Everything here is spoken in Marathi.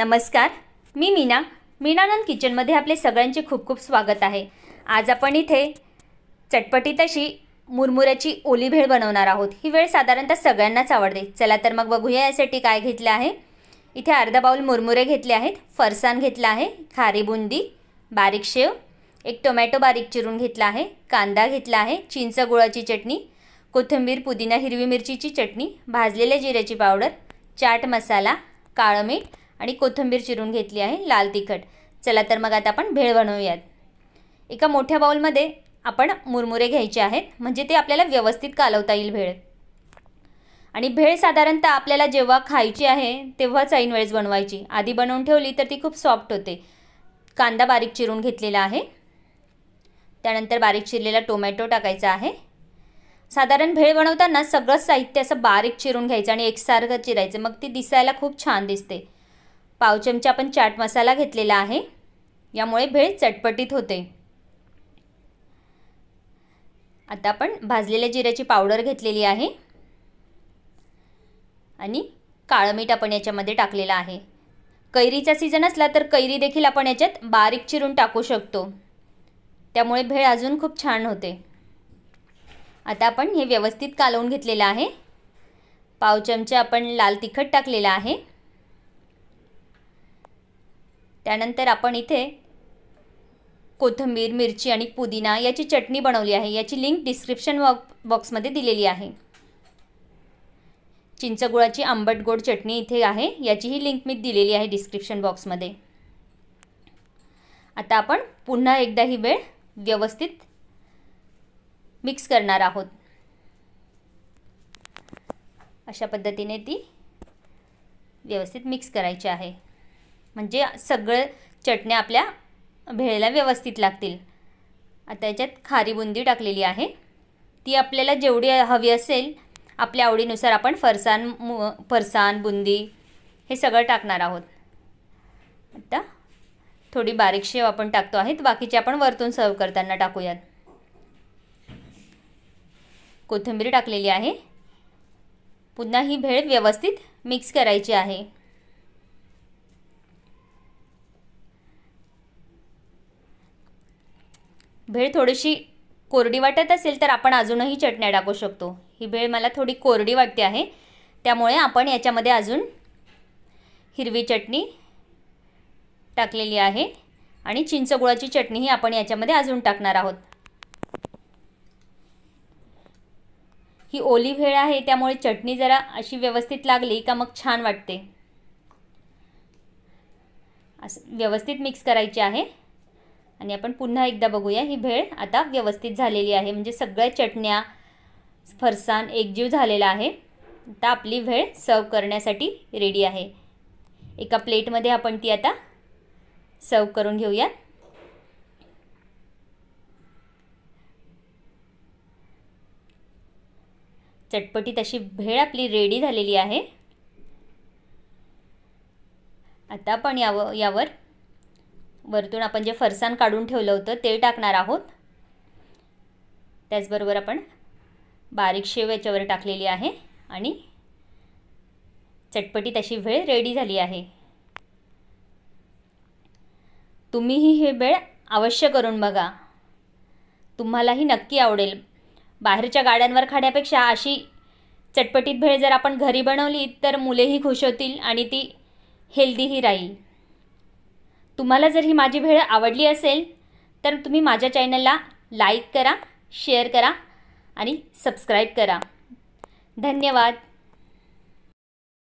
नमस्कार मी मीना मीनानंद किचनमध्ये आपले सगळ्यांचे खूप खूप स्वागत आहे आज आपण इथे चटपटीत अशी मुरमुऱ्याची ओली भेळ बनवणार आहोत ही वेळ साधारणतः सगळ्यांनाच आवडते चला तर मग बघूया यासाठी काय घेतलं आहे इथे अर्धा बाऊल मुरमुरे घेतले आहेत फरसाण घेतला आहे खारी बुंदी बारीक शेव एक टोमॅटो बारीक चिरून घेतला आहे कांदा घेतला आहे चिंच गुळाची चटणी कोथिंबीर पुदिना हिरवी मिरचीची चटणी भाजलेल्या जिऱ्याची पावडर चाट मसाला काळं मीठ आणि कोथिंबीर चिरून घेतली आहे लाल तिखट चला तर मग आता आपण भेळ बनवूयात एका मोठ्या बाऊलमध्ये आपण मुरमुरे घ्यायचे आहेत म्हणजे ते आपल्याला व्यवस्थित कालवता येईल भेळ आणि भेळ साधारणतः आपल्याला जेव्हा खायची आहे तेव्हाच ऐन वेळेस बनवायची आधी बनवून ठेवली तर ती खूप सॉफ्ट होते कांदा बारीक चिरून घेतलेला आहे त्यानंतर बारीक चिरलेला टोमॅटो टाकायचा आहे साधारण भेळ बनवताना सगळं साहित्य असं बारीक चिरून घ्यायचं आणि एकसारखं चिरायचं मग ती दिसायला खूप छान दिसते पाव चमचा आपण चाट मसाला घेतलेला आहे यामुळे भेळ चटपटीत होते आता आपण भाजलेल्या जिऱ्याची पावडर घेतलेली आहे आणि काळं मीठ आपण याच्यामध्ये टाकलेलं आहे कैरीचा सीझन असला तर कैरी देखील आपण याच्यात बारीक चिरून टाकू शकतो त्यामुळे भेळ अजून खूप छान होते आता आपण हे व्यवस्थित कालवून घेतलेलं आहे पाव चमचा आपण लाल तिखट टाकलेला आहे त्यानंतर आपण इथे कोथंबीर मिरची आणि पुदिना याची चटणी बनवली आहे याची लिंक डिस्क्रिप्शन बॉ बॉक्समध्ये दिलेली आहे चिंचगुळाची आंबट गोड चटणी इथे आहे याचीही लिंक मी दिलेली आहे डिस्क्रिप्शन बॉक्समध्ये आता आपण पुन्हा एकदा ही वेळ व्यवस्थित मिक्स करणार आहोत अशा पद्धतीने ती व्यवस्थित मिक्स करायची आहे म्हणजे सगळे चटण्या आपल्या भेळेला व्यवस्थित लागतील आता याच्यात खारी बुंदी टाकलेली आहे ती आपल्याला जेवढी हवी असेल आपल्या आवडीनुसार आपण फरसान मु फरसान बुंदी हे सगळं टाकणार आहोत आता थोडी बारीक शेव आपण टाकतो आहेत बाकीचे आपण वरतून सर्व करताना टाकूयात कोथिंबीर टाकलेली आहे पुन्हा ही भेळ व्यवस्थित मिक्स करायची आहे भेळ थोडीशी कोरडी वाटत असेल तर आपण अजूनही चटण्या टाकू शकतो ही भेळ मला थोडी कोरडी वाटते आहे त्यामुळे आपण याच्यामध्ये अजून हिरवी चटणी टाकलेली आहे आणि चिंचगुळाची चटणीही आपण याच्यामध्ये अजून टाकणार आहोत ही ओली भेळ आहे त्यामुळे चटणी जरा अशी व्यवस्थित लागली का मग छान वाटते असं व्यवस्थित मिक्स करायची आहे आणि आपण पुन्हा एकदा बघूया ही भेळ आता व्यवस्थित झालेली आहे म्हणजे सगळ्या चटण्या फरसाण एकजीव झालेला आहे आता आपली भेळ सर्व करण्यासाठी रेडी आहे एका प्लेटमध्ये आपण ती आता सर्व करून घेऊया चटपटीत अशी भेळ आपली रेडी झालेली आहे आता आपण याव यावर वरतून आपण जे फरसाण काढून ठेवलं होतं ते टाकणार आहोत त्याचबरोबर आपण बारीक शेव याच्यावर टाकलेली आहे आणि चटपटीत अशी वेळ रेडी झाली आहे तुम्हीही हे वेळ अवश्य करून बघा तुम्हालाही नक्की आवडेल बाहेरच्या गाड्यांवर खाण्यापेक्षा अशी चटपटीत भेळ जर आपण घरी बनवली तर मुलेही खुश होतील आणि ती हेल्दीही राहील तुम्हाला जर ही माझी भेळ आवडली असेल तर तुम्ही माझ्या चॅनलला लाईक करा शेअर करा आणि सबस्क्राईब करा धन्यवाद